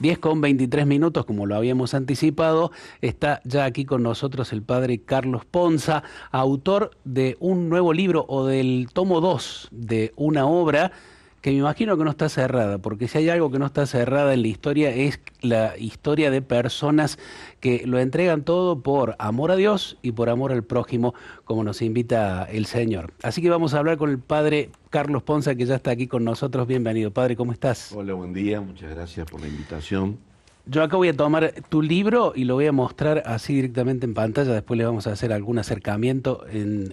10 con 23 minutos, como lo habíamos anticipado, está ya aquí con nosotros el padre Carlos Ponza, autor de un nuevo libro o del tomo 2 de una obra que me imagino que no está cerrada, porque si hay algo que no está cerrada en la historia es la historia de personas que lo entregan todo por amor a Dios y por amor al prójimo, como nos invita el Señor. Así que vamos a hablar con el Padre Carlos Ponza, que ya está aquí con nosotros. Bienvenido, Padre, ¿cómo estás? Hola, buen día, muchas gracias por la invitación. Yo acá voy a tomar tu libro y lo voy a mostrar así directamente en pantalla, después le vamos a hacer algún acercamiento.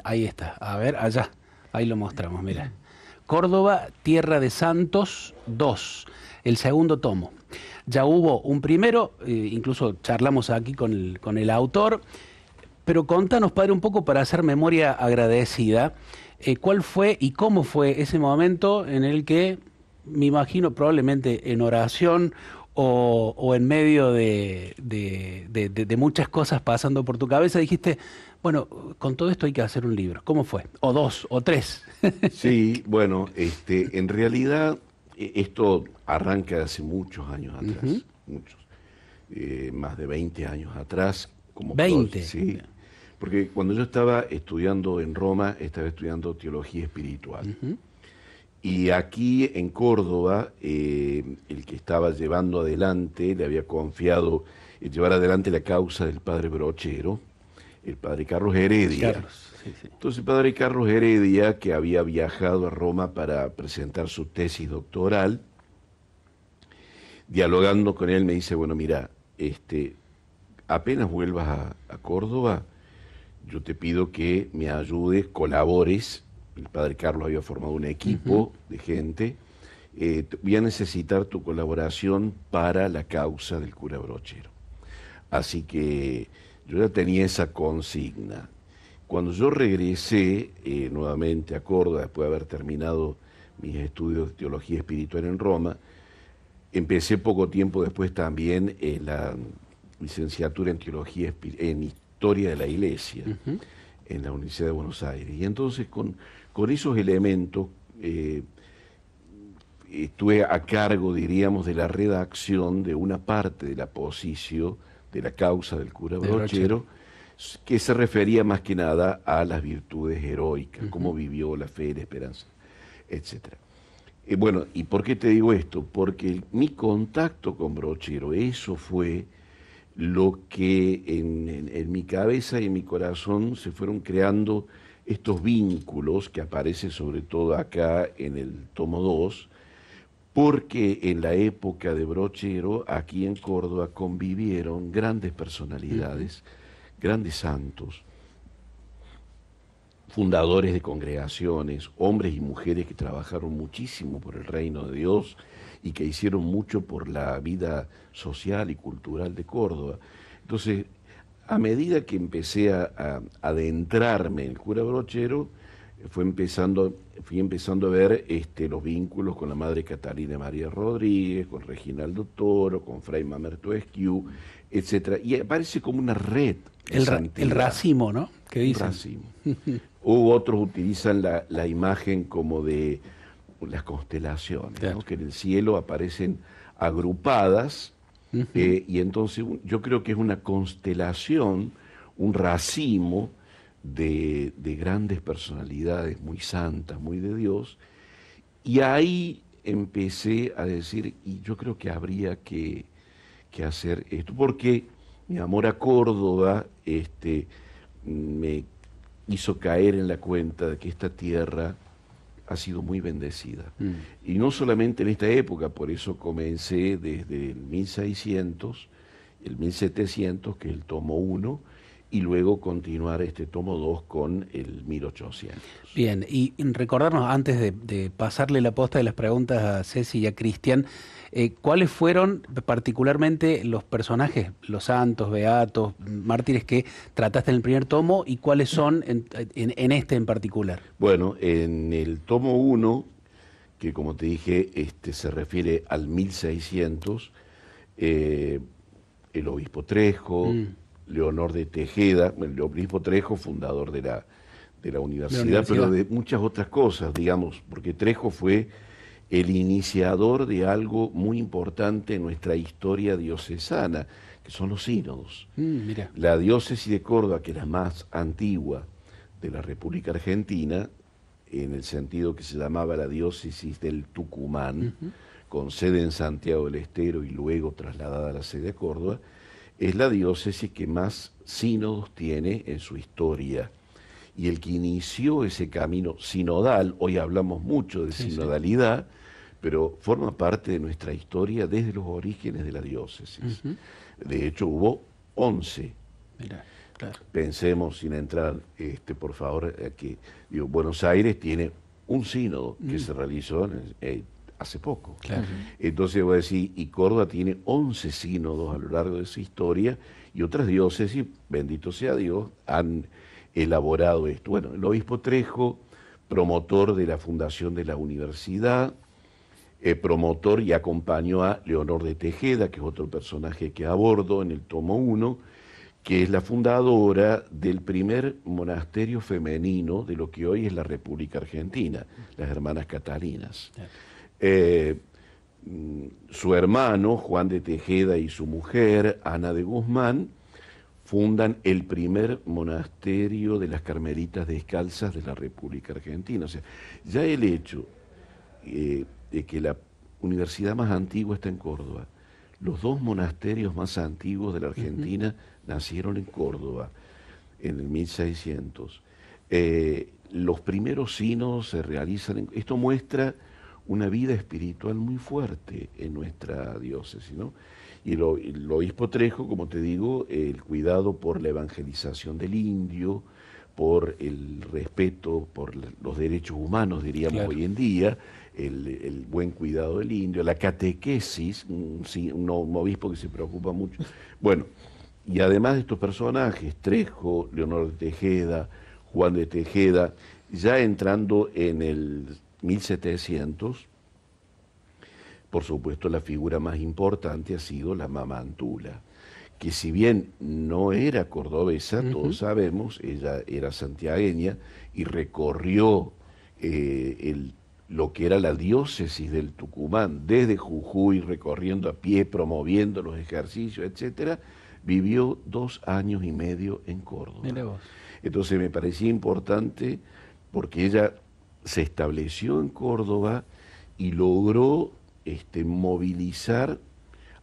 Ahí está, a ver, allá, ahí lo mostramos, mira. Córdoba, Tierra de Santos 2, el segundo tomo. Ya hubo un primero, eh, incluso charlamos aquí con el, autor, pero contanos, padre, un poco para hacer memoria agradecida, eh, cuál fue y cómo fue ese momento en el que, me imagino probablemente en oración o, en medio de, muchas cosas pasando por tu cabeza, dijiste, bueno, con todo esto hay que hacer un libro. ¿Cómo fue? O dos, o tres. sí, bueno, este, en realidad e, esto arranca hace muchos años atrás, muchos, eh, más de 20 años atrás. Como 20. sí, porque cuando yo estaba estudiando en Roma, estaba estudiando teología espiritual. Y aquí en Córdoba, eh, el que estaba llevando adelante, le había confiado eh, llevar adelante la causa del padre Brochero, el padre Carlos Heredia. Entonces, el padre Carlos Heredia, que había viajado a Roma para presentar su tesis doctoral, dialogando con él me dice, bueno, mira, este, apenas vuelvas a, Córdoba, yo te pido que me ayudes, colabores. El padre Carlos había formado un equipo de gente. Eh, voy a necesitar tu colaboración para la causa del cura brochero. Así que yo ya tenía esa consigna. Cuando yo regresé eh, nuevamente a Córdoba, después de haber terminado mis estudios de teología espiritual en Roma, empecé poco tiempo después también eh, la licenciatura en teología en historia de la iglesia en la Universidad de Buenos Aires. Y entonces con, esos elementos eh, estuve a cargo, diríamos, de la redacción de una parte de la posición de la causa del cura Brochero, que se refería más que nada a las virtudes heroicas, cómo vivió la fe, la esperanza, etc. Eh, bueno, ¿y por qué te digo esto? Porque mi contacto con Brochero, eso fue lo que en, mi cabeza y en mi corazón se fueron creando estos vínculos que aparecen sobre todo acá en el tomo 2, porque en la época de Brochero, aquí en Córdoba, convivieron grandes personalidades, grandes santos, fundadores de congregaciones, hombres y mujeres que trabajaron muchísimo por el reino de Dios y que hicieron mucho por la vida social y cultural de Córdoba. Entonces, a medida que empecé a, a adentrarme en el cura Brochero, empezando, fui empezando a ver este, los vínculos con la madre Catalina María Rodríguez, con Reginaldo Toro, con Fray Mamerto etc. Y aparece como una red. El, racimo, ¿no? ¿Qué Racimo. U otros utilizan la, imagen como de las constelaciones, que en el cielo aparecen agrupadas, eh, y entonces yo creo que es una constelación, un racimo, de, grandes personalidades muy santas, muy de Dios, y ahí empecé a decir, y yo creo que habría que, hacer esto, porque mi amor a Córdoba este, me hizo caer en la cuenta de que esta tierra ha sido muy bendecida. Mm. Y no solamente en esta época, por eso comencé desde el 1600, el 1700, que es el tomo 1, y luego continuar este tomo 2 con el 1800. Bien, y recordarnos antes de, pasarle la posta de las preguntas a Ceci y a Cristian, eh, ¿cuáles fueron particularmente los personajes, los santos, beatos, mártires que trataste en el primer tomo y cuáles son en, este en particular? Bueno, en el tomo 1, que como te dije este, se refiere al 1600, eh, el obispo Trejo, mm. Leonor de Tejeda, el obispo Trejo, fundador de la, universidad, pero de muchas otras cosas, digamos, porque Trejo fue el iniciador de algo muy importante en nuestra historia diocesana, que son los sínodos. Mm, mira. La diócesis de Córdoba, que es la más antigua de la República Argentina, en el sentido que se llamaba la diócesis del Tucumán, con sede en Santiago del Estero y luego trasladada a la sede de Córdoba, es la diócesis que más sínodos tiene en su historia. Y el que inició ese camino sinodal, hoy hablamos mucho de sinodalidad, pero forma parte de nuestra historia desde los orígenes de la diócesis. De hecho, hubo 11. Mira, Pensemos, sin entrar, este, por favor, que Buenos Aires tiene un sínodo que mm. se realizó en hace poco. Entonces voy a decir, y Córdoba tiene 11 sínodos a lo largo de su historia y otras diócesis, bendito sea Dios, han elaborado esto. Bueno, el obispo Trejo, promotor de la fundación de la universidad, eh, promotor y acompañó a Leonor de Tejeda, que es otro personaje que abordo en el tomo 1, que es la fundadora del primer monasterio femenino de lo que hoy es la República Argentina, las Hermanas Catalinas. Eh, su hermano, Juan de Tejeda, y su mujer, Ana de Guzmán, fundan el primer monasterio de las Carmelitas Descalzas de la República Argentina. O sea, ya el hecho eh, de que la universidad más antigua está en Córdoba, los dos monasterios más antiguos de la Argentina nacieron en Córdoba en el 1600. Eh, los primeros sinos se realizan en... Esto muestra una vida espiritual muy fuerte en nuestra diócesis. ¿no? Y el, obispo Trejo, como te digo, el cuidado por la evangelización del indio, por el respeto por los derechos humanos, diríamos hoy en día, el, buen cuidado del indio, la catequesis, un, un, obispo que se preocupa mucho. Bueno, y además de estos personajes, Trejo, Leonor de Tejeda, Juan de Tejeda, ya entrando en el 1700. Por supuesto, la figura más importante ha sido la mamá Antula, que si bien no era cordobesa, todos sabemos, ella era santiagueña y recorrió eh, el, lo que era la diócesis del Tucumán, desde Jujuy, recorriendo a pie, promoviendo los ejercicios, etc., vivió dos años y medio en Córdoba. Entonces me parecía importante porque ella se estableció en Córdoba y logró este, movilizar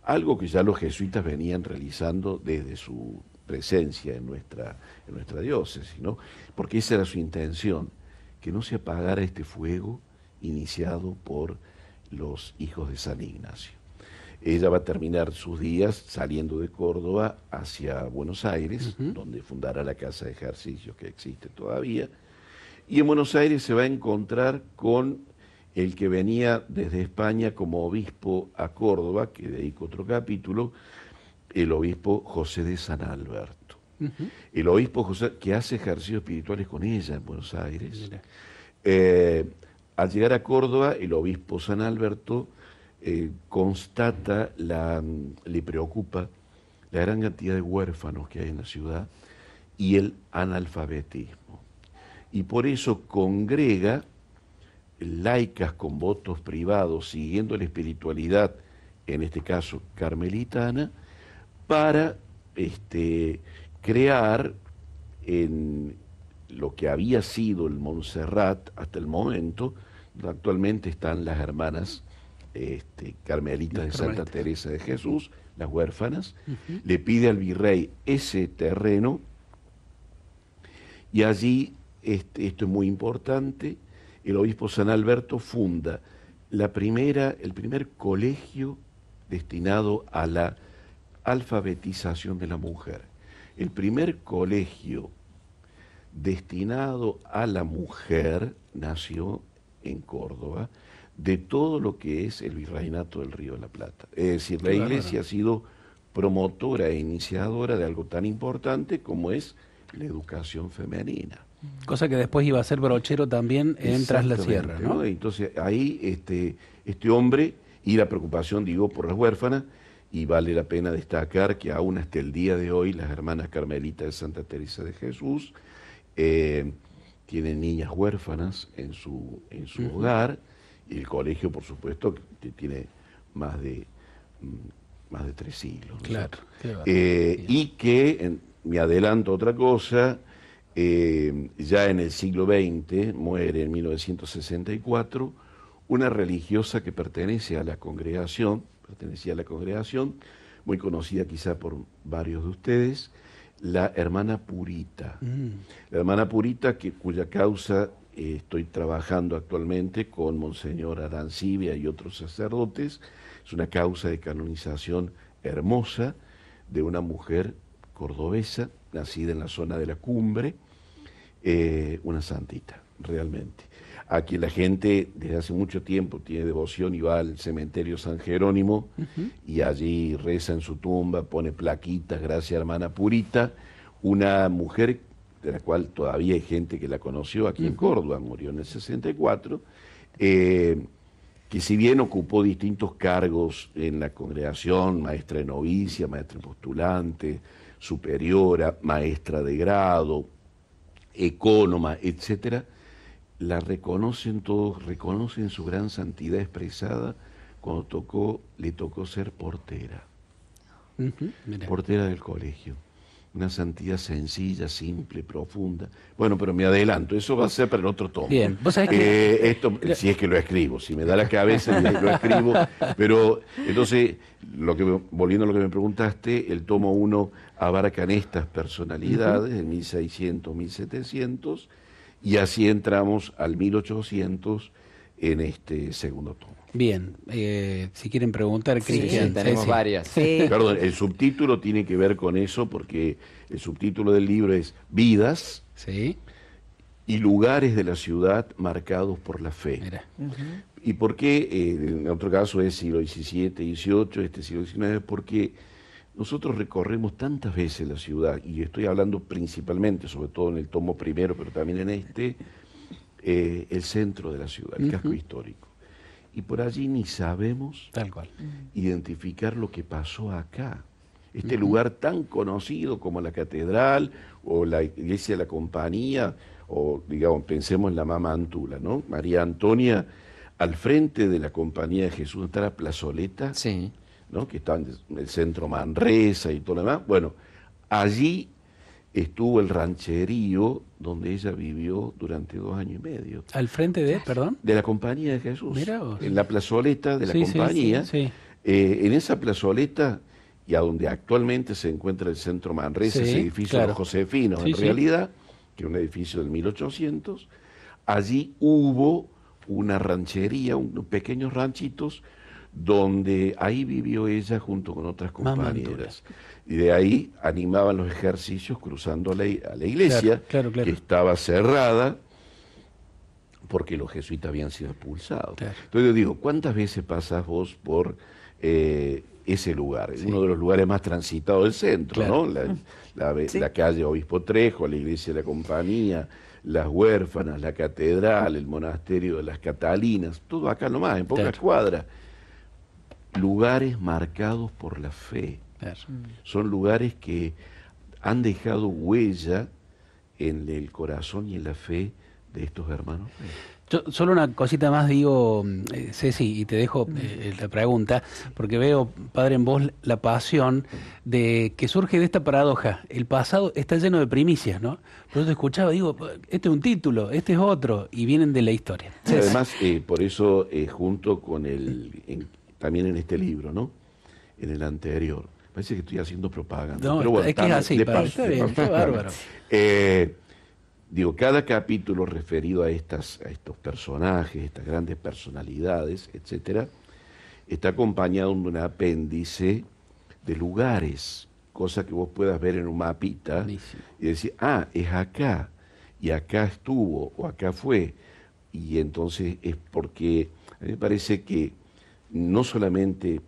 algo que ya los jesuitas venían realizando desde su presencia en nuestra, en nuestra diócesis, ¿no? porque esa era su intención, que no se apagara este fuego iniciado por los hijos de San Ignacio. Ella va a terminar sus días saliendo de Córdoba hacia Buenos Aires, donde fundará la Casa de Ejercicios que existe todavía, y en Buenos Aires se va a encontrar con el que venía desde España como obispo a Córdoba, que dedico otro capítulo, el obispo José de San Alberto. El obispo José, que hace ejercicios espirituales con ella en Buenos Aires. Eh, al llegar a Córdoba, el obispo San Alberto eh, constata, la, le preocupa la gran cantidad de huérfanos que hay en la ciudad y el analfabetismo y por eso congrega laicas con votos privados, siguiendo la espiritualidad, en este caso carmelitana, para este, crear en lo que había sido el Montserrat hasta el momento, actualmente están las hermanas este, carmelitas de Santa Teresa de Jesús, las huérfanas, le pide al virrey ese terreno y allí este, esto es muy importante, el obispo San Alberto funda la primera, el primer colegio destinado a la alfabetización de la mujer. El primer colegio destinado a la mujer nació en Córdoba de todo lo que es el virreinato del Río de la Plata. Es decir, la iglesia ha sido promotora e iniciadora de algo tan importante como es la educación femenina. Cosa que después iba a ser brochero también en Tras la Sierra. Entonces ahí este, este hombre y la preocupación, digo, por las huérfanas, y vale la pena destacar que aún hasta el día de hoy las hermanas carmelitas de Santa Teresa de Jesús eh, tienen niñas huérfanas en su, en su hogar, y el colegio, por supuesto, tiene más de, mm, más de tres siglos. Claro. Eh, y que, me adelanto otra cosa, eh, ya en el siglo XX, muere en 1964, una religiosa que pertenece a la congregación, pertenecía a la congregación, muy conocida quizá por varios de ustedes, la hermana Purita. Mm. La hermana Purita, que, cuya causa eh, estoy trabajando actualmente con Monseñor Sibia y otros sacerdotes, es una causa de canonización hermosa de una mujer cordobesa nacida en la zona de la cumbre, eh, una santita, realmente. a quien la gente desde hace mucho tiempo tiene devoción y va al cementerio San Jerónimo y allí reza en su tumba, pone plaquitas, gracias hermana Purita, una mujer de la cual todavía hay gente que la conoció aquí en Córdoba, murió en el 64, eh, que si bien ocupó distintos cargos en la congregación, maestra de novicia, maestra postulante, superiora, maestra de grado, ecónoma, etcétera, la reconocen todos, reconocen su gran santidad expresada cuando tocó, le tocó ser portera. portera del colegio una santidad sencilla, simple, profunda. Bueno, pero me adelanto, eso va a ser para el otro tomo. Bien, vos sabés que... Eh, esto, si es que lo escribo, si me da la cabeza lo escribo, pero entonces, volviendo a lo que me preguntaste, el tomo 1 en estas personalidades, en 1600, 1700, y así entramos al 1800 en este segundo tomo. Bien, eh, si quieren preguntar, Cristian. tenemos varias. Perdón, el subtítulo tiene que ver con eso porque el subtítulo del libro es Vidas y lugares de la ciudad marcados por la fe. ¿Y por qué? Eh, en otro caso es siglo XVII, XVIII, este siglo XIX, porque nosotros recorremos tantas veces la ciudad, y estoy hablando principalmente, sobre todo en el tomo primero, pero también en este, eh, el centro de la ciudad, el casco histórico y por allí ni sabemos identificar lo que pasó acá. Este lugar tan conocido como la catedral o la iglesia de la compañía, o digamos, pensemos en la mamá Antula, ¿no? María Antonia al frente de la compañía de Jesús, está la plazoleta, sí. ¿no? que está en el centro Manresa y todo lo demás. Bueno, allí estuvo el rancherío donde ella vivió durante dos años y medio. ¿Al frente de, perdón? De la Compañía de Jesús. Mira vos. En la plazoleta de la Compañía. Sí, sí, eh, en esa plazoleta y a donde actualmente se encuentra el Centro Manresa, ese edificio de josefino en realidad, que es un edificio del 1800, allí hubo una ranchería, unos pequeños ranchitos, donde ahí vivió ella junto con otras compañeras. Y de ahí animaban los ejercicios cruzando a la, iglesia, que estaba cerrada porque los jesuitas habían sido expulsados. Entonces yo digo, ¿cuántas veces pasas vos por eh, ese lugar? es Uno de los lugares más transitados del centro, ¿no? La, mm. la, calle Obispo Trejo, la iglesia de la Compañía, las huérfanas, la catedral, el monasterio de las Catalinas, todo acá nomás, en pocas cuadras. Lugares marcados por la fe Mm. Son lugares que han dejado huella en el corazón y en la fe de estos hermanos. solo una cosita más digo, eh, Ceci, y te dejo mm. eh, la pregunta, porque veo, Padre, en vos la pasión de que surge de esta paradoja. El pasado está lleno de primicias, ¿no? Pero yo te escuchaba, digo, este es un título, este es otro, y vienen de la historia. Y además, eh, por eso, junto con el, también en este libro, ¿no? En el anterior, Parece que estoy haciendo propaganda. No, pero bueno, es que es así, de parte bien, de bárbaro. Eh, digo, cada capítulo referido a, estas, a estos personajes, estas grandes personalidades, etc., está acompañado de un apéndice de lugares, cosa que vos puedas ver en un mapita y decir, ah, es acá, y acá estuvo, o acá fue. Y entonces es porque a mí me parece que no solamente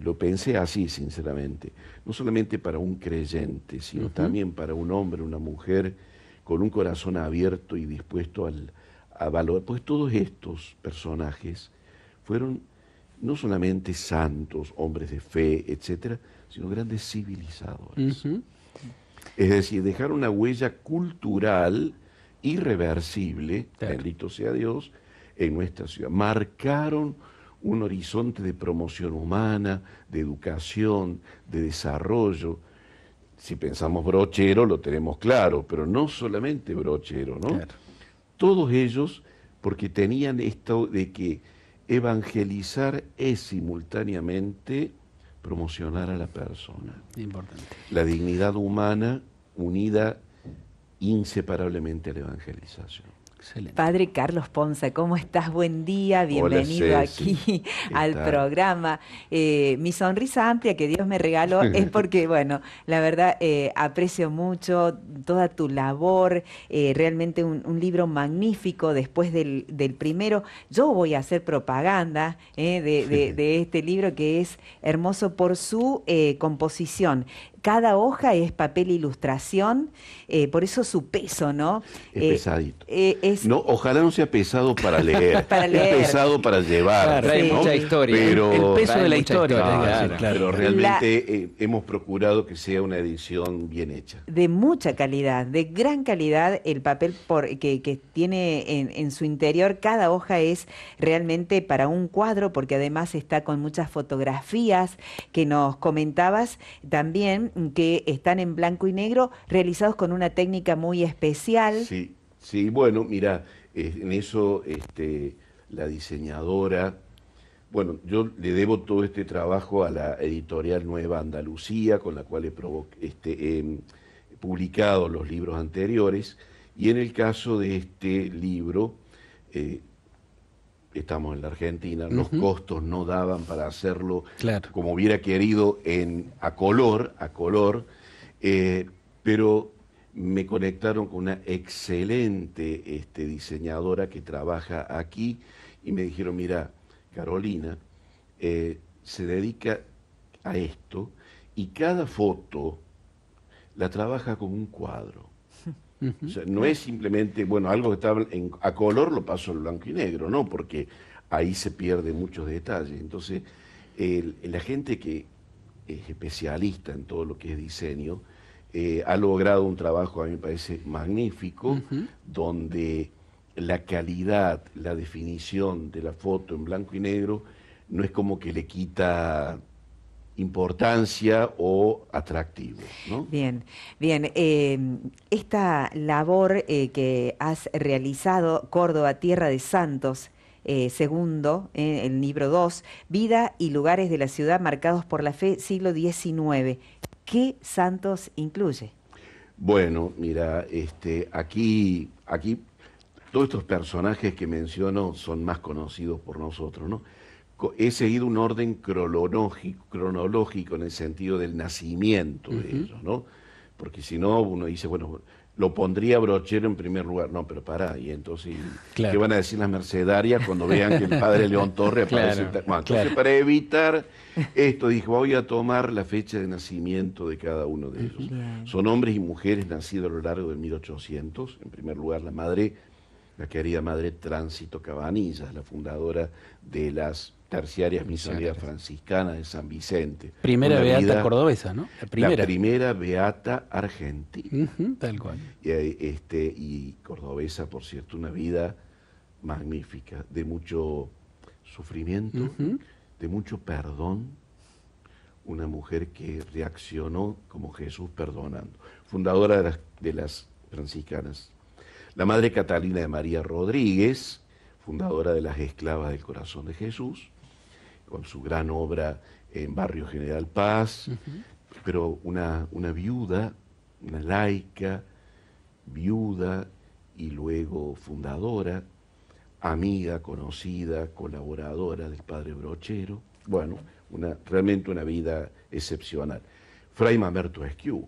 lo pensé así, sinceramente, no solamente para un creyente, sino también para un hombre, una mujer, con un corazón abierto y dispuesto a valorar, pues todos estos personajes fueron no solamente santos, hombres de fe, etcétera, sino grandes civilizadores. Es decir, dejaron una huella cultural irreversible, bendito sea Dios, en nuestra ciudad. Marcaron un horizonte de promoción humana, de educación, de desarrollo. Si pensamos brochero, lo tenemos claro, pero no solamente brochero, ¿no? Todos ellos, porque tenían esto de que evangelizar es simultáneamente promocionar a la persona. La dignidad humana unida inseparablemente a la evangelización. Padre Carlos Ponza, ¿cómo estás? Buen día, bienvenido aquí al programa. Eh, mi sonrisa amplia que Dios me regaló es porque, bueno, la verdad eh, aprecio mucho toda tu labor, eh, realmente un, libro magnífico después del, primero. Yo voy a hacer propaganda de, este libro que es hermoso por su composición cada hoja es papel ilustración, eh, por eso su peso, ¿no? Es eh, pesadito. Eh, no, ojalá no sea pesado para leer, es pesado para llevar. Claro, mucha historia. El peso de la historia. claro. Pero realmente hemos procurado que sea una edición bien hecha. De mucha calidad, de gran calidad el papel que, tiene en su interior. Cada hoja es realmente para un cuadro, porque además está con muchas fotografías que nos comentabas también que están en blanco y negro, realizados con una técnica muy especial. Sí, sí, bueno, mira, eh, en eso este, la diseñadora, bueno, yo le debo todo este trabajo a la editorial Nueva Andalucía, con la cual he este, mm, publicado los libros anteriores, y en el caso de este libro, eh, estamos en la Argentina, los costos no daban para hacerlo como hubiera querido a color, a color, eh, pero me conectaron con una excelente este, diseñadora que trabaja aquí y me dijeron, mira, Carolina eh, se dedica a esto y cada foto la trabaja con un cuadro. no es simplemente, bueno, algo que está a color lo paso en blanco y negro, ¿no? Porque ahí se pierden muchos detalles. Entonces, la gente que es especialista en todo lo que es diseño, eh, ha logrado un trabajo, a mí me parece, magnífico, donde la calidad, la definición de la foto en blanco y negro, no es como que le quita importancia o atractivo. Bien, bien. Eh, esta labor eh, que has realizado, Córdoba, Tierra de Santos, eh, segundo, eh, el libro 2, Vida y lugares de la ciudad marcados por la fe, siglo XIX. ¿Qué santos incluye? Bueno, mira, este, aquí, aquí todos estos personajes que menciono son más conocidos por nosotros, ¿no? he seguido un orden cronológico, en el sentido del nacimiento de ellos, ¿no? Porque si no, uno dice, bueno, lo pondría brochero en primer lugar. No, pero pará, y entonces, ¿qué van a decir las mercedarias cuando vean que el padre León Torre aparece? entonces, para evitar esto, dijo, voy a tomar la fecha de nacimiento de cada uno de ellos. Son hombres y mujeres nacidos a lo largo del 1800. En primer lugar, la madre, la querida madre Tránsito Cabanillas, la fundadora de las terciarias misioneras Franciscana de San Vicente. Primera beata cordobesa, ¿no? La primera. beata argentina. tal cual. Y, eh, este, y cordobesa, por cierto, una vida magnífica, de mucho sufrimiento, de mucho perdón. Una mujer que reaccionó como Jesús perdonando. Fundadora de las franciscanas. La madre Catalina de María Rodríguez, fundadora de las Esclavas del Corazón de Jesús, con su gran obra en Barrio General Paz, pero una, una viuda, una laica, viuda y luego fundadora, amiga, conocida, colaboradora del padre Brochero. Bueno, una, realmente una vida excepcional. Fray Mamerto Esquiú,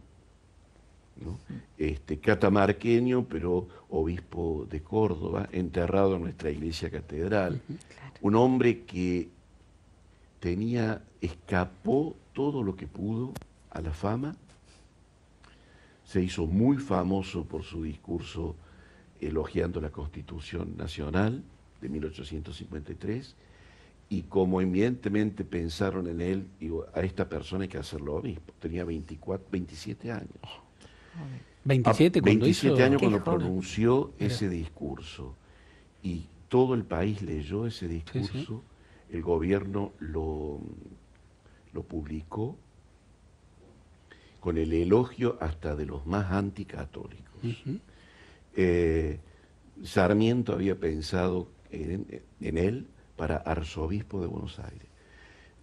este, catamarqueño, pero obispo de Córdoba, enterrado en nuestra iglesia catedral. Un hombre que tenía, escapó todo lo que pudo a la fama, se hizo muy famoso por su discurso elogiando la Constitución Nacional de 1853 y como evidentemente pensaron en él, a esta persona hay que hacerlo obispo, tenía 24, 27 años. 27, 27 ah, años cuando pronunció ese discurso y todo el país leyó ese discurso el gobierno lo, lo publicó con el elogio hasta de los más anticatólicos. Eh, Sarmiento había pensado en, él para arzobispo de Buenos Aires.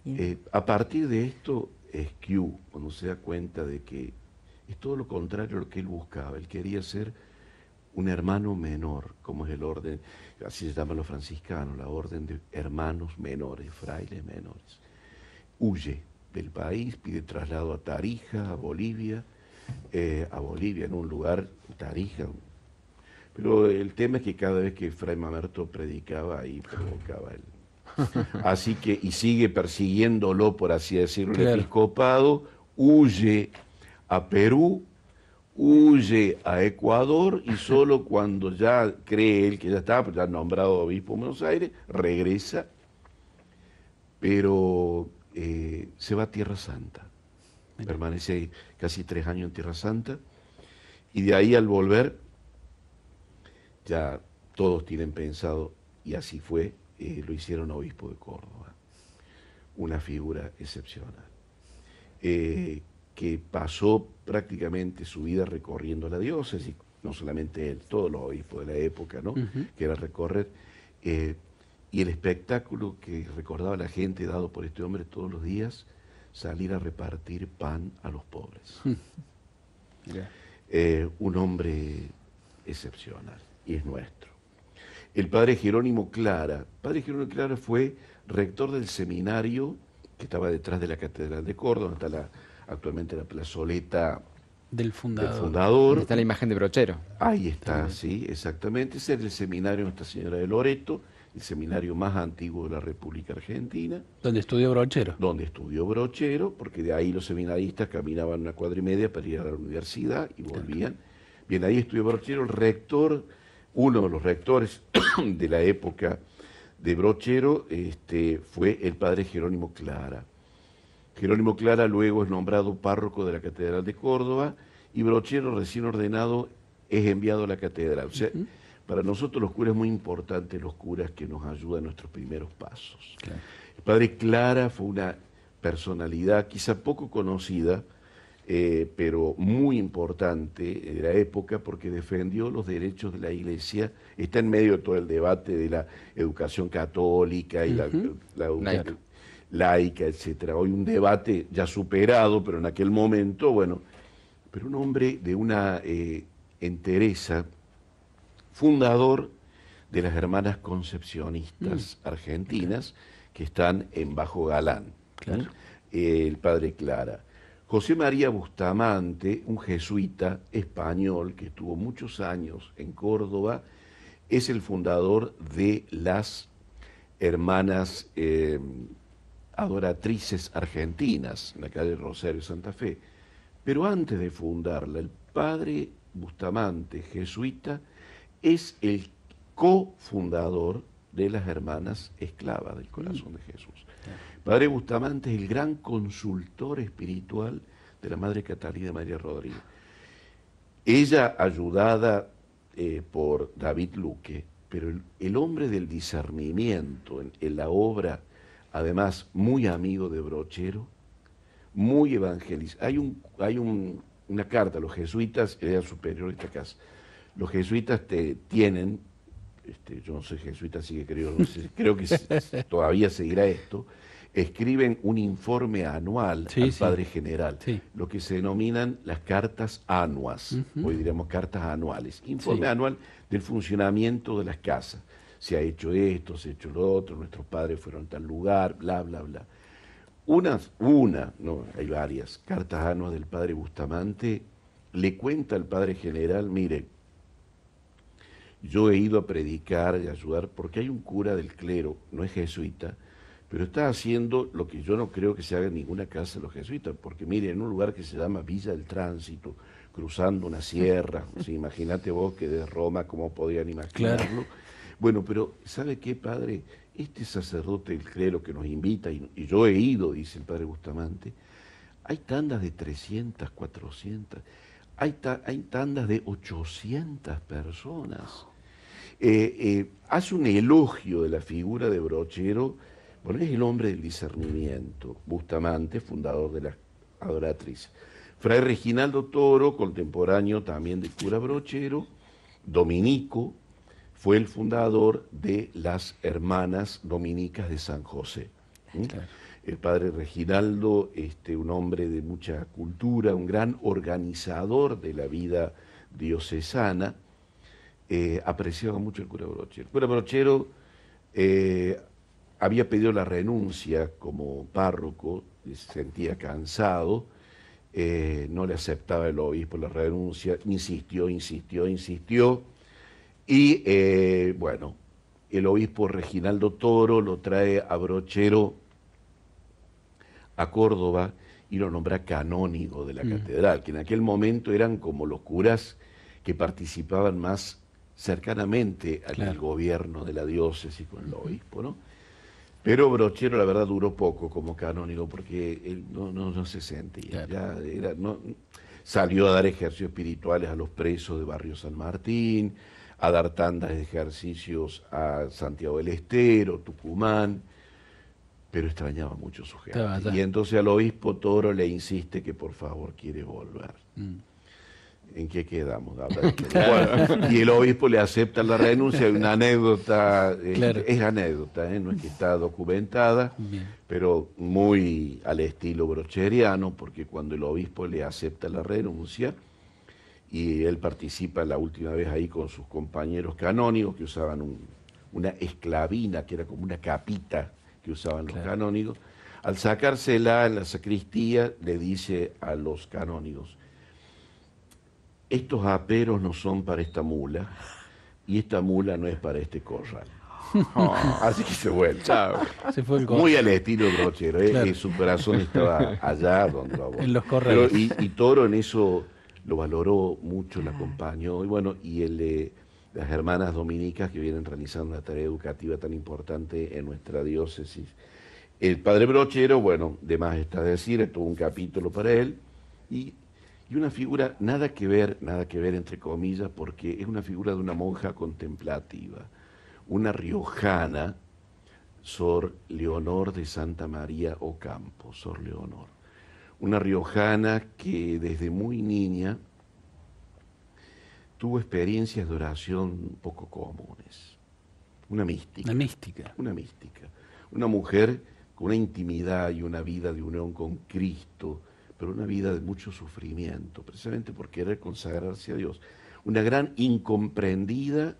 Eh, a partir de esto, que cuando se da cuenta de que es todo lo contrario a lo que él buscaba, él quería ser un hermano menor, como es el orden, así se llama los franciscanos, la orden de hermanos menores, frailes menores. Huye del país, pide traslado a Tarija, a Bolivia, eh, a Bolivia, en un lugar, Tarija. Pero el tema es que cada vez que Fray Mamerto predicaba, ahí provocaba él. Así que, y sigue persiguiéndolo, por así decirlo, el episcopado, huye a Perú, huye a Ecuador y solo cuando ya cree él que ya está, pues ya nombrado obispo de Buenos Aires, regresa, pero eh, se va a Tierra Santa. Permanece casi tres años en Tierra Santa y de ahí al volver ya todos tienen pensado, y así fue, eh, lo hicieron obispo de Córdoba, una figura excepcional. Eh, que pasó prácticamente su vida recorriendo la diócesis, no solamente él, todos los obispos de la época, ¿no? Que era recorrer. Eh, y el espectáculo que recordaba la gente dado por este hombre todos los días, salir a repartir pan a los pobres. Eh, un hombre excepcional, y es nuestro. El padre Jerónimo Clara. Padre Jerónimo Clara fue rector del seminario que estaba detrás de la Catedral de Córdoba, hasta la actualmente la plazoleta del fundador. Ahí está la imagen de Brochero. Ahí está, sí, exactamente. Ese es el seminario de Nuestra Señora de Loreto, el seminario más antiguo de la República Argentina. ¿Dónde estudió Brochero. Donde estudió Brochero, porque de ahí los seminaristas caminaban una cuadra y media para ir a la universidad y volvían. Bien, ahí estudió Brochero, el rector, uno de los rectores de la época de Brochero, este, fue el padre Jerónimo Clara. Jerónimo Clara luego es nombrado párroco de la Catedral de Córdoba y Brochero, recién ordenado, es enviado a la catedral. O sea, para nosotros los curas es muy importante, los curas que nos ayudan en nuestros primeros pasos. El padre Clara fue una personalidad quizá poco conocida, eh, pero muy importante de la época porque defendió los derechos de la iglesia. Está en medio de todo el debate de la educación católica y la, la, la, laica, etcétera. Hoy un debate ya superado, pero en aquel momento, bueno, pero un hombre de una eh, entereza, fundador de las hermanas concepcionistas mm. argentinas que están en Bajo Galán. el padre Clara. José María Bustamante, un jesuita español que estuvo muchos años en Córdoba, es el fundador de las hermanas eh, adoratrices argentinas en la calle Rosario Santa Fe. Pero antes de fundarla, el padre Bustamante, jesuita, es el cofundador de las hermanas esclavas del corazón de Jesús. Mm. Padre Bustamante es el gran consultor espiritual de la Madre Catalina María Rodríguez. Ella, ayudada eh, por David Luque, pero el, hombre del discernimiento en la obra además muy amigo de Brochero, muy evangelista. Hay, un, hay una carta, los jesuitas, era superior esta casa, los jesuitas te, tienen, este, yo no soy jesuita, así que creo, creo que todavía seguirá esto, escriben un informe anual al Padre General, lo que se denominan las cartas anuas, hoy diríamos cartas anuales, informe anual del funcionamiento de las casas se ha hecho esto, se ha hecho lo otro, nuestros padres fueron a tal lugar, bla, bla, bla. Unas, una, no, hay varias, cartas anuas del padre Bustamante le cuenta al padre general, mire, yo he ido a predicar y ayudar porque hay un cura del clero, no es jesuita, pero está haciendo lo que yo no creo que se haga en ninguna casa de los jesuitas, porque mire, en un lugar que se llama Villa del Tránsito, cruzando una sierra, imagínate vos que de Roma, cómo podían imaginarlo. Bueno, pero ¿sabe qué, padre? Este sacerdote el clero que nos invita, y, yo he ido, dice el padre Bustamante, hay tandas de 300, 400, hay, tandas de 800 personas. Eh, eh, hace un elogio de la figura de Brochero, bueno, es el hombre del discernimiento, Bustamante, fundador de la adoratrices. Fray Reginaldo Toro, contemporáneo también del cura Brochero, dominico, fue el fundador de las Hermanas Dominicas de San José. El padre Reginaldo, este, un hombre de mucha cultura, un gran organizador de la vida diocesana, eh, apreciaba mucho el cura Brochero. El cura Brochero eh, había pedido la renuncia como párroco, eh, se sentía cansado, no le aceptaba el obispo la renuncia, insistió, insistió, insistió y eh, bueno, el obispo Reginaldo Toro lo trae a Brochero a Córdoba y lo nombra canónigo de la mm. catedral, que en aquel momento eran como los curas que participaban más cercanamente al gobierno de la diócesis con el obispo, ¿no? Pero Brochero, la verdad, duró poco como canónigo porque él no, no, no se sentía. Ya no, salió a dar ejercicios espirituales a los presos de Barrio San Martín, a dar tandas ejercicios a Santiago del Estero, Tucumán, pero extrañaba mucho su gente. Y entonces al obispo Toro le insiste que por favor quiere volver. Mm. ¿En qué quedamos? y el obispo le acepta la renuncia. Hay una anécdota, eh, es, anécdota, ¿eh? no es que está documentada, pero muy al estilo brocheriano, porque cuando el obispo le acepta la renuncia, y él participa la última vez ahí con sus compañeros canónigos que usaban una esclavina, que era como una capita que usaban los canónigos. Al sacársela en la sacristía, le dice a los canónigos, estos aperos no son para esta mula y esta mula no es para este corral. Ah, así que se vuelve. Muy al estilo de ¿eh? eh, su corazón estaba allá donde En los y Toro en eso lo valoró mucho, la acompañó, y bueno, y el, las hermanas dominicas que vienen realizando una tarea educativa tan importante en nuestra diócesis. El padre Brochero, bueno, de más está decir, esto un capítulo para él, y, y una figura nada que ver, nada que ver entre comillas, porque es una figura de una monja contemplativa, una riojana, Sor Leonor de Santa María Ocampo, Sor Leonor una riojana que desde muy niña tuvo experiencias de oración poco comunes. Una mística. Una mística. Una mística. Una mujer con una intimidad y una vida de unión con Cristo, pero una vida de mucho sufrimiento, precisamente por querer consagrarse a Dios. Una gran incomprendida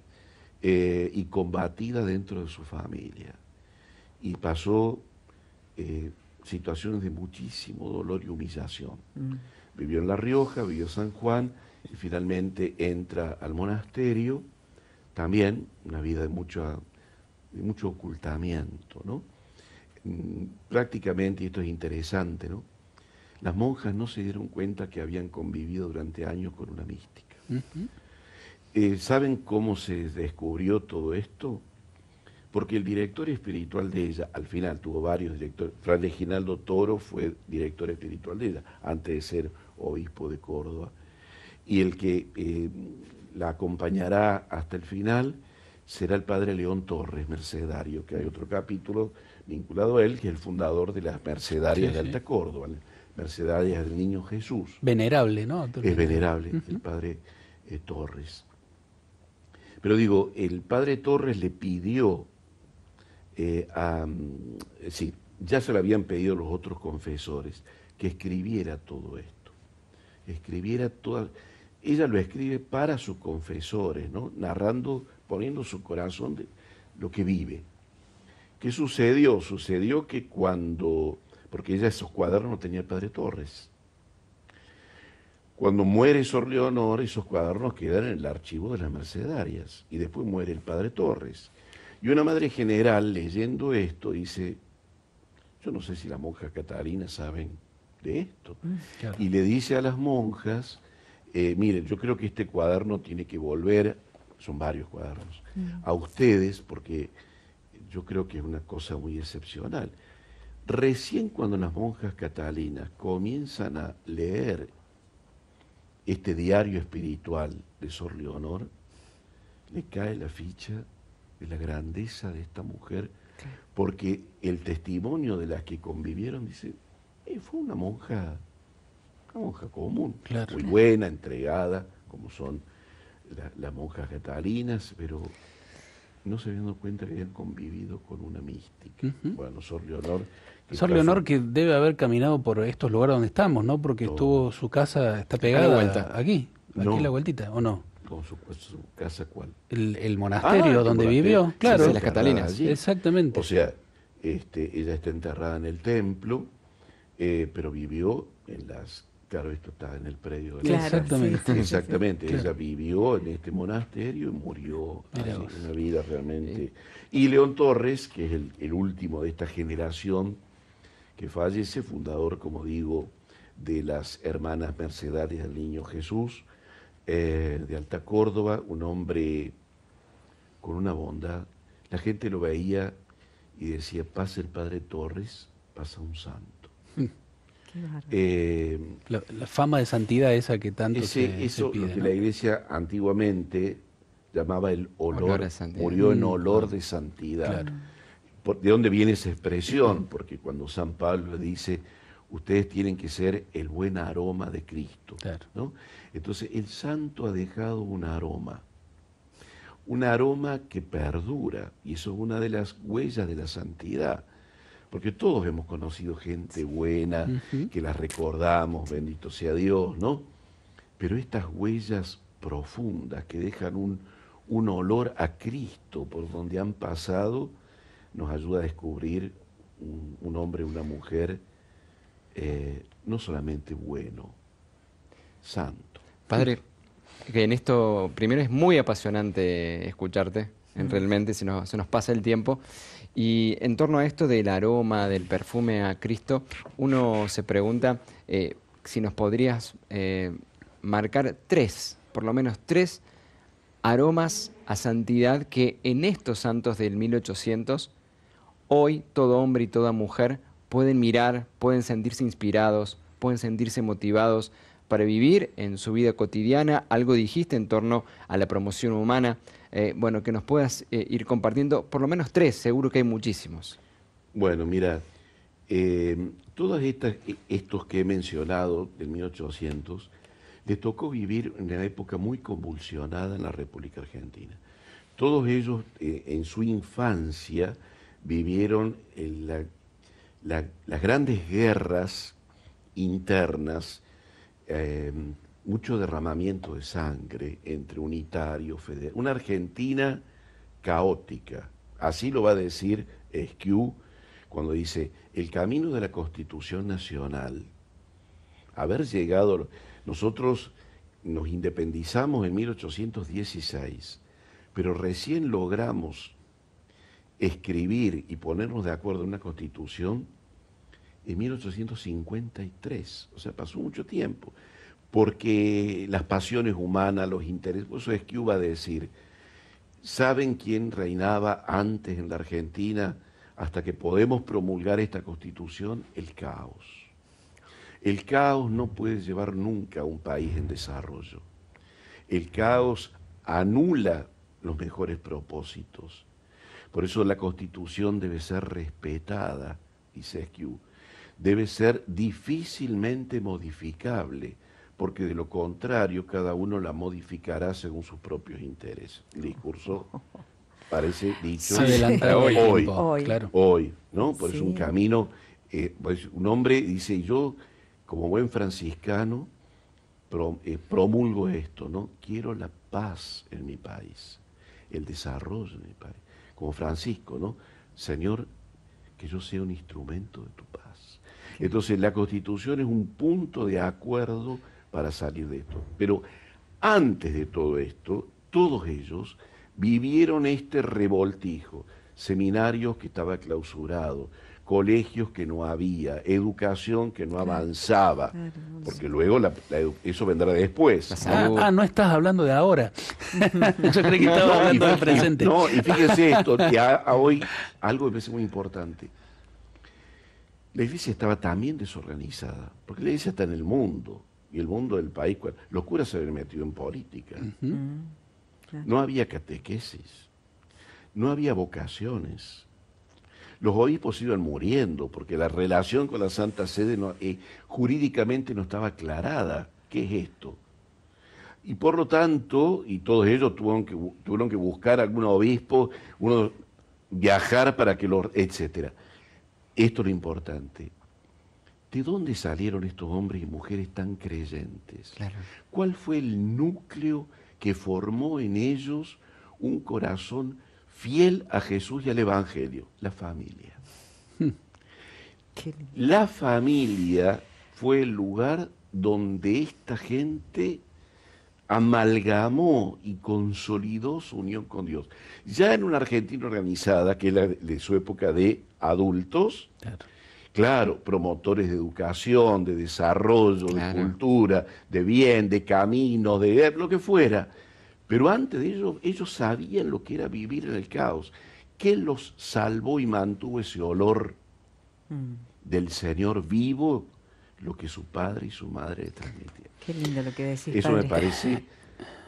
eh, y combatida dentro de su familia. Y pasó eh, situaciones de muchísimo dolor y humillación. Mm. Vivió en La Rioja, vivió en San Juan y finalmente entra al monasterio, también una vida de, de mucho ocultamiento, ¿no? Mm, prácticamente, y esto es interesante, ¿no? Las monjas no se dieron cuenta que habían convivido durante años con una mística. Eh, ¿Saben cómo se descubrió todo esto? porque el director espiritual de ella, al final tuvo varios directores, Fran Ginaldo Toro fue director espiritual de ella, antes de ser obispo de Córdoba, y el que eh, la acompañará hasta el final será el padre León Torres, mercedario, que hay otro capítulo vinculado a él, que es el fundador de las Mercedarias de Alta Córdoba, Mercedarias del Niño Jesús. Venerable, ¿no? Es venerable, el padre eh, Torres. Pero digo, el padre Torres le pidió eh, mm, sí, ya se lo habían pedido los otros confesores, que escribiera todo esto, escribiera toda... Ella lo escribe para sus confesores, ¿no? narrando, poniendo su corazón de lo que vive. ¿Qué sucedió? Sucedió que cuando, porque ella esos cuadernos no tenía el padre Torres, cuando muere Sor Leonor, esos cuadernos quedan en el archivo de las Mercedarias y después muere el padre Torres. Y una madre general leyendo esto dice, yo no sé si las monjas catalinas saben de esto. Mm, y le dice a las monjas, eh, miren, yo creo que este cuaderno tiene que volver, son varios cuadernos, mm. a ustedes porque yo creo que es una cosa muy excepcional. Recién cuando las monjas catalinas comienzan a leer este diario espiritual de Sor Leonor, le cae la ficha de la grandeza de esta mujer, porque el testimonio de las que convivieron dice, eh, fue una monja, una monja común, muy buena, entregada, como son las monjas catalinas, pero no se habían dado cuenta que habían convivido con una mística. Bueno, Sor Leonor. Que Sor Leonor que debe haber caminado por estos lugares donde estamos, ¿no? Porque estuvo su casa, está pegada aquí, aquí la vueltita, ¿o no? con su, casa cuál. El, ah, monasterio donde vivió, claro. las Catalinas. Exactamente. O sea, este, ella está enterrada en el templo, eh, pero vivió en las... Claro, esto está en el predio. De la... Exactamente. exactamente. Ella vivió en este monasterio y murió. Así, una vida realmente... Y León Torres, que es el, el último de esta generación que fallece, fundador, como digo, de las hermanas mercedarias del Niño Jesús, eh, de Alta Córdoba, un hombre con una bondad. La gente lo veía y decía, pasa el padre Torres, pasa un santo. Mm. Eh, la, fama de santidad esa que tanto se, eso, lo que la iglesia antiguamente llamaba el olor, murió en mm. olor ah. de santidad. ¿De dónde viene esa expresión? Porque cuando San Pablo dice, ustedes tienen que ser el buen aroma de Cristo. Entonces el santo ha dejado un aroma, un aroma que perdura, y eso es una de las huellas de la santidad, porque todos hemos conocido gente buena, que las recordamos, bendito sea Dios, ¿no? Pero estas huellas profundas que dejan un, olor a Cristo por donde han pasado, nos ayuda a descubrir un, hombre hombre, una mujer, eh, no solamente bueno, santo. Padre, que en esto primero es muy apasionante escucharte, en realmente se nos, pasa el tiempo. Y en torno a esto del aroma, del perfume a Cristo, uno se pregunta eh, si nos podrías eh, marcar tres, por lo menos tres aromas a santidad que en estos santos del 1800, hoy todo hombre y toda mujer pueden mirar, pueden sentirse inspirados, pueden sentirse motivados para vivir en su vida cotidiana. Algo dijiste en torno a la promoción humana. Eh, bueno, que nos puedas eh, ir compartiendo por lo menos tres, seguro que hay muchísimos. Bueno, mira, em, todos e, estos que he mencionado del 1800, les tocó vivir en una época muy convulsionada en la República Argentina. Todos ellos eh, en su infancia vivieron las grandes guerras internas Em, mucho derramamiento de sangre entre unitario, federal, Una Argentina caótica. Así lo va a decir Esquiú cuando dice, el camino de la Constitución Nacional, haber llegado, nosotros nos independizamos en 1816, pero recién logramos escribir y ponernos de acuerdo en una constitución en 1853, o sea, pasó mucho tiempo, porque las pasiones humanas, los intereses, por eso es que iba a decir, ¿saben quién reinaba antes en la Argentina hasta que podemos promulgar esta constitución? El caos. El caos no puede llevar nunca a un país en desarrollo. El caos anula los mejores propósitos. Por eso la constitución debe ser respetada, dice Esquiú debe ser difícilmente modificable, porque de lo contrario cada uno la modificará según sus propios intereses. El discurso parece dicho hoy, hoy, claro. hoy, ¿no? Por eso un camino, eh, pues, un hombre dice, yo como buen franciscano eh, promulgo esto, ¿no? Quiero la paz en mi país, el desarrollo en mi país, como Francisco, ¿no? Señor, que yo sea un instrumento de tu paz. Entonces la constitución es un punto de acuerdo para salir de esto. Pero antes de todo esto, todos ellos vivieron este revoltijo, seminarios que estaba clausurado, colegios que no había, educación que no avanzaba, porque luego eso vendrá después. Ah, ah, no estás hablando de ahora. Yo creí que estaba hablando del presente. No, y fíjese esto, que hoy algo me parece muy importante la iglesia estaba también desorganizada, porque la iglesia está en el mundo, y el mundo del país, los curas se habían metido en política. Mm, no había catequesis, no había vocaciones. Los obispos iban muriendo porque la relación con la Santa Sede eh, jurídicamente no estaba aclarada. ¿Qué es esto? Y por lo tanto, y todos ellos tuvieron que, tuvieron que buscar algún obispo, uno viajar para que los, etcétera. Esto es lo importante. ¿De dónde salieron estos hombres y mujeres tan creyentes? ¿Cuál fue el núcleo que formó en ellos un corazón fiel a Jesús y al Evangelio? La familia. La familia fue el lugar donde esta gente amalgamó y consolidó su unión con Dios. Ya en una Argentina organizada, que es de su época de adultos, claro, promotores de educación, de desarrollo, de cultura, de bien, de camino, de lo que fuera. Pero antes de ello, ellos sabían lo que era vivir en el caos. ¿Qué los salvó y mantuvo ese olor mm. del Señor vivo lo que su padre y su madre le Qué lindo lo que decís. Eso me parece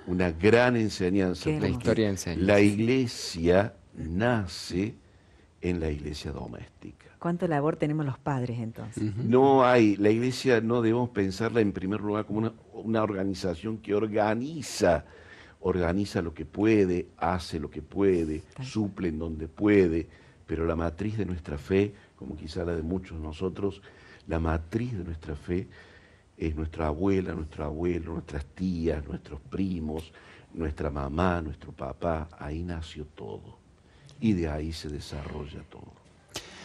una gran enseñanza. La historia enseña. La iglesia nace en la iglesia doméstica. ¿Cuánto labor tenemos los padres entonces? No hay, la iglesia no debemos pensarla en primer lugar como una, organización que organiza, organiza lo que puede, hace lo que puede, suple en donde puede, pero la matriz de nuestra fe, como quizá la de muchos de nosotros, la matriz de nuestra fe es nuestra abuela, nuestro abuelo, nuestras tías, nuestros primos, nuestra mamá, nuestro papá. Ahí nació todo. Y de ahí se desarrolla todo.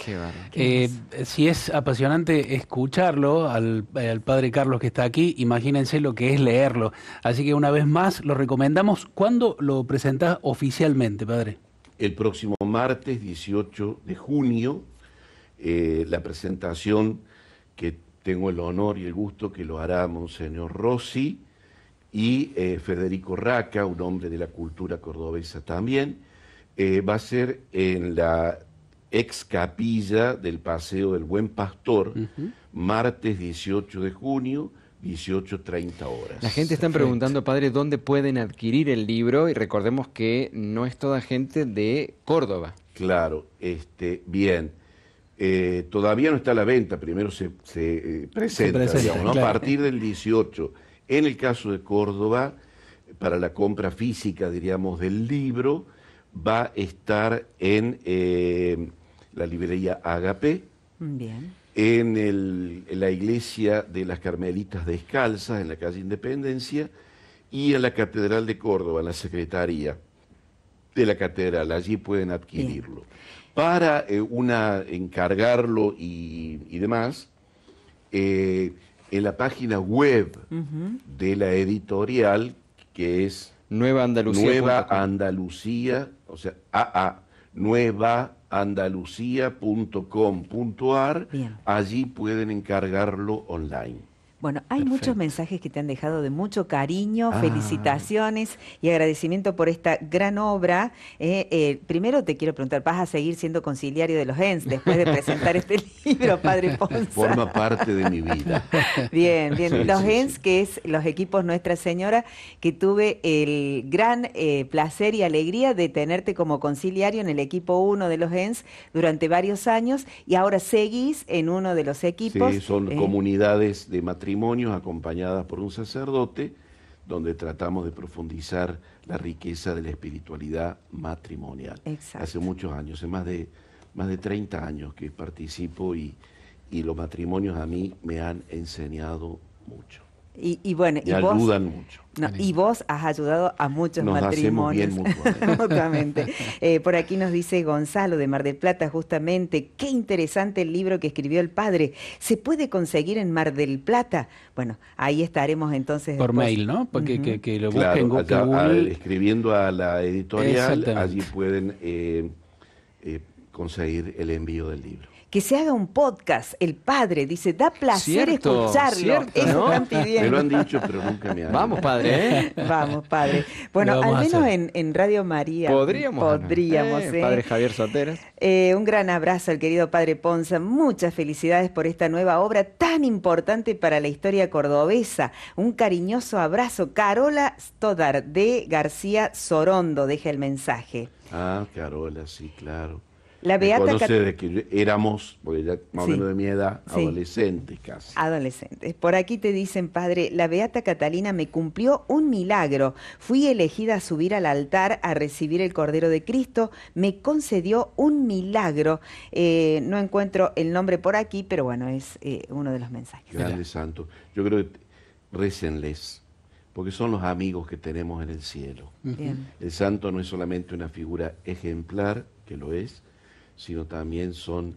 Qué barato. Eh, si es apasionante escucharlo eh, al, padre Carlos que está aquí, imagínense lo que es leerlo. Así que una vez más lo recomendamos. ¿Cuándo lo presentás oficialmente, padre? El próximo martes 18 de junio, eh, la presentación que tengo el honor y el gusto que lo hará Monseñor Rossi y eh, Federico Raca, un hombre de la cultura cordobesa también, eh, va a ser en la ex capilla del Paseo del Buen Pastor, martes 18 de junio, 18.30 horas. La gente está preguntando, padre, ¿dónde pueden adquirir el libro? Y recordemos que no es toda gente de Córdoba. Claro, este, bien. Eh, todavía no está a la venta, primero se, eh, presenta, a partir del 18. En el caso de Córdoba, para la compra física, diríamos, del libro, va a estar en eh, la librería Agape, En, la iglesia de las Carmelitas Descalzas, en la calle Independencia, y en la Catedral de Córdoba, en la Secretaría de la Catedral. Allí pueden adquirirlo para eh, una, encargarlo y, demás, eh, en la página web de la editorial, que es Nueva Andalucía. Nueva Andalucía, o sea, a Nueva allí pueden encargarlo online. Bueno, hay muchos mensajes que te han dejado de mucho cariño, ah. felicitaciones y agradecimiento por esta gran obra. ¿eh? Eh, primero te quiero preguntar, ¿vas a seguir siendo conciliario de los ENS después de presentar este libro, Padre Ponce? Forma parte de mi vida. Bien, bien. los ENS, que es los equipos Nuestra Señora, que tuve el gran eh, placer y alegría de tenerte como conciliario en el equipo 1 de los ENS durante varios años y ahora seguís en uno de los equipos. Sí, son comunidades de matrimonio matrimonios acompañadas por un sacerdote, donde tratamos de profundizar la riqueza de la espiritualidad matrimonial. Hace muchos años, hace más de, más de 30 años que participo y los matrimonios a mí me han enseñado mucho. Y, bueno, y, vos, ayudan mucho. y vos has ayudado a muchos matrimonios. Bien eh, por aquí nos dice Gonzalo de Mar del Plata, justamente, qué interesante el libro que escribió el padre. ¿Se puede conseguir en Mar del Plata? Bueno, ahí estaremos entonces. Por mail, ¿no? Porque que, lo busquen escribiendo a la editorial, allí pueden eh, eh, conseguir el envío del libro que se haga un podcast, el padre, dice, da placer escucharlo. Cierto, pidiendo. Me lo han dicho, pero nunca me han Vamos, padre. ¿eh? Vamos, padre. Bueno, al menos en, Radio María. Podríamos. Podríamos, eh, eh, Padre Javier Soteras. Eh, un gran abrazo al querido padre Ponza. Muchas felicidades por esta nueva obra tan importante para la historia cordobesa. Un cariñoso abrazo. Carola Stodar de García Sorondo deja el mensaje. Ah, Carola, sí, claro. La Beata conoce de que éramos, porque ya más o menos de mi edad, adolescentes casi. Adolescentes. Por aquí te dicen, padre, la Beata Catalina me cumplió un milagro. Fui elegida a subir al altar a recibir el Cordero de Cristo. Me concedió un milagro. Eh, no encuentro el nombre por aquí, pero bueno, es eh, uno de los mensajes. Grande santo. Yo creo que récenles porque son los amigos que tenemos en el cielo. El santo no es solamente una figura ejemplar, que lo es, sino también son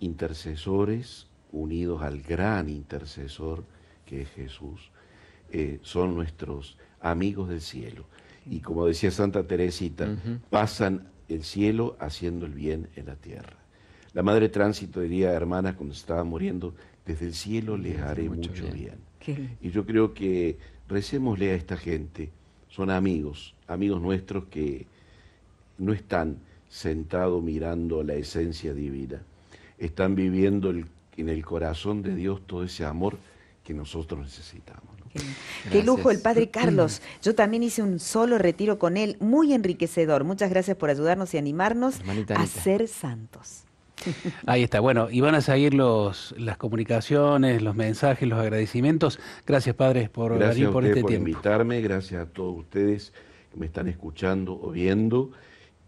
intercesores unidos al gran intercesor que es Jesús. Eh, son nuestros amigos del cielo. Y como decía Santa Teresita, pasan el cielo haciendo el bien en la tierra. La Madre Tránsito diría, hermanas, cuando estaba muriendo, desde el cielo les haré mucho, bien. Y yo creo que recémosle a esta gente, son amigos, amigos nuestros que no están sentado mirando la esencia divina. Están viviendo en el corazón de Dios todo ese amor que nosotros necesitamos. Qué lujo el padre mm. Carlos. Yo también hice un solo retiro con él, muy enriquecedor. Muchas gracias por ayudarnos y animarnos a ser santos. Ahí está. Bueno, y van a seguir los, las comunicaciones, los mensajes, los agradecimientos. Gracias, padres, por por este tiempo. invitarme. Gracias a todos ustedes que me están escuchando o viendo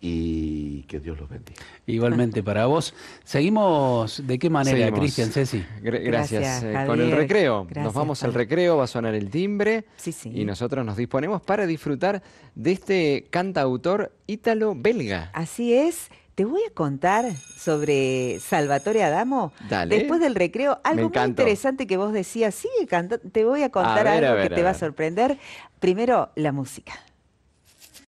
y que Dios los bendiga. Igualmente para vos. Seguimos, ¿de qué manera, Cristian, Ceci? gracias. Eh, con el recreo. nos vamos al recreo, va a sonar el timbre sí, y nosotros nos disponemos para disfrutar de este cantautor ítalo-belga. Así es. Te voy a contar sobre Salvatore Adamo. Dale. Después del recreo, algo muy interesante que vos decías. sí, Te voy a contar algo que te va a sorprender. Primero, la música.